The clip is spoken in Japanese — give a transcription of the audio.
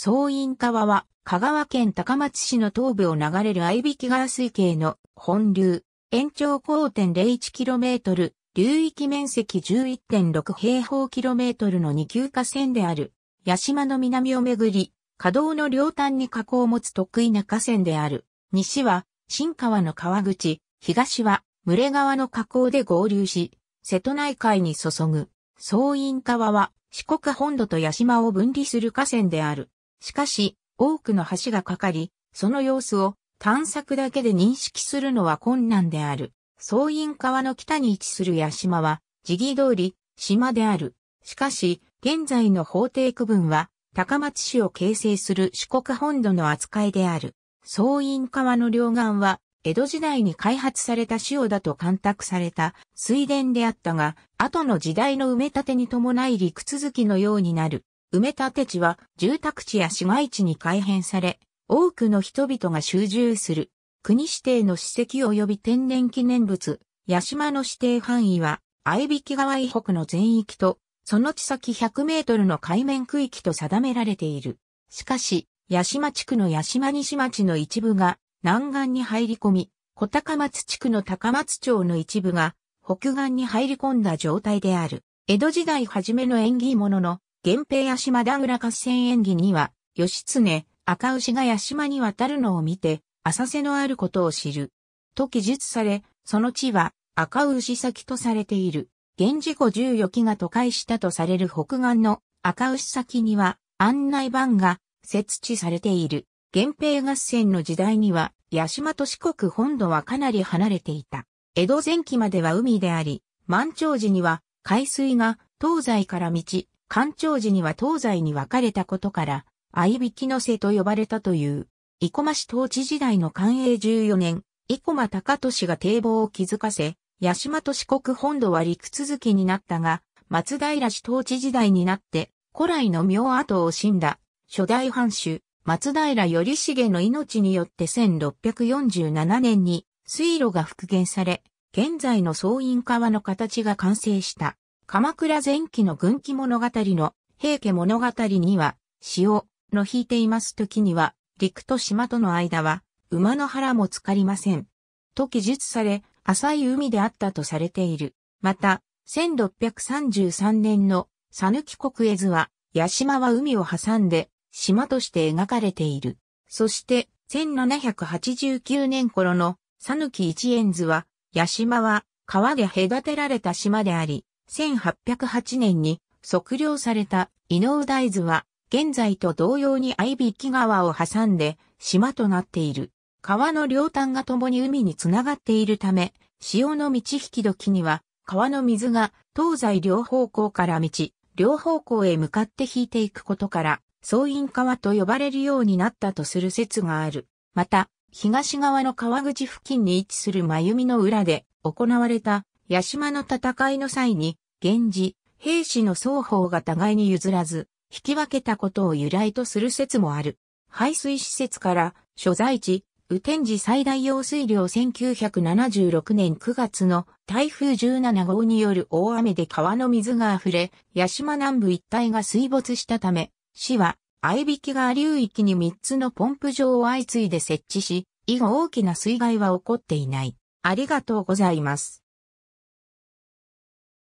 総員川は、香川県高松市の東部を流れる相引川水系の本流、延長 5.01km、流域面積11.6平方キロメートルの二級河川である、八島の南をめぐり、河道の両端に河口を持つ得意な河川である。西は、新川の川口、東は、群れ川の河口で合流し、瀬戸内海に注ぐ。総員川は、四国本土と八島を分離する河川である。しかし、多くの橋がかかり、その様子を探索だけで認識するのは困難である。総員川の北に位置する八島は、時期通り、島である。しかし、現在の法定区分は、高松市を形成する四国本土の扱いである。総員川の両岸は、江戸時代に開発された塩だと干拓された水田であったが、後の時代の埋め立てに伴い陸続きのようになる。埋め立て地は住宅地や市街地に改変され、多くの人々が集中する。国指定の史跡及び天然記念物、八島の指定範囲は、相引川以北の全域と、その地先100メートルの海面区域と定められている。しかし、八島地区の八島西町の一部が南岸に入り込み、小高松地区の高松町の一部が北岸に入り込んだ状態である。江戸時代初めの縁起物の源平屋島田浦合戦演技には、義経、赤牛が屋島に渡るのを見て、浅瀬のあることを知る。と記述され、その地は赤牛先とされている。源氏五十余期が都会したとされる北岸の赤牛先には案内板が設置されている。源平合戦の時代には、八島と四国本土はかなり離れていた。江戸前期までは海であり、満潮時には海水が東西から満ち、干潮時には東西に分かれたことから、相引きの瀬と呼ばれたという、生駒市統治時代の寛永14年、生駒高利が堤防を築かせ、八島と四国本土は陸続きになったが、松平市統治時代になって、古来の妙跡を死んだ、初代藩主、松平頼重の命によって1647年に水路が復元され、現在の総員川の形が完成した。鎌倉前期の軍記物語の平家物語には、潮の引いています時には、陸と島との間は、馬の腹もつかりません。と記述され、浅い海であったとされている。また、1633年の佐抜国絵図は、八島は海を挟んで、島として描かれている。そして、1789年頃の佐抜一円図は、八島は川で隔てられた島であり、1808年に測量された伊能大図は、現在と同様に相引川を挟んで島となっている。川の両端が共に海につながっているため、潮の満ち引き時には、川の水が東西両方向から満ち、両方向へ向かって引いていくことから、総員川と呼ばれるようになったとする説がある。また、東側の川口付近に位置する真弓の裏で行われた八島の戦いの際に、源氏、兵士の双方が互いに譲らず、引き分けたことを由来とする説もある。排水施設から所在地、雨天時最大用水量1976年9月の台風17号による大雨で川の水が溢れ、八島南部一帯が水没したため、市は、合引きが流域に3つのポンプ場を相次いで設置し、以後大きな水害は起こっていない。ありがとうございます。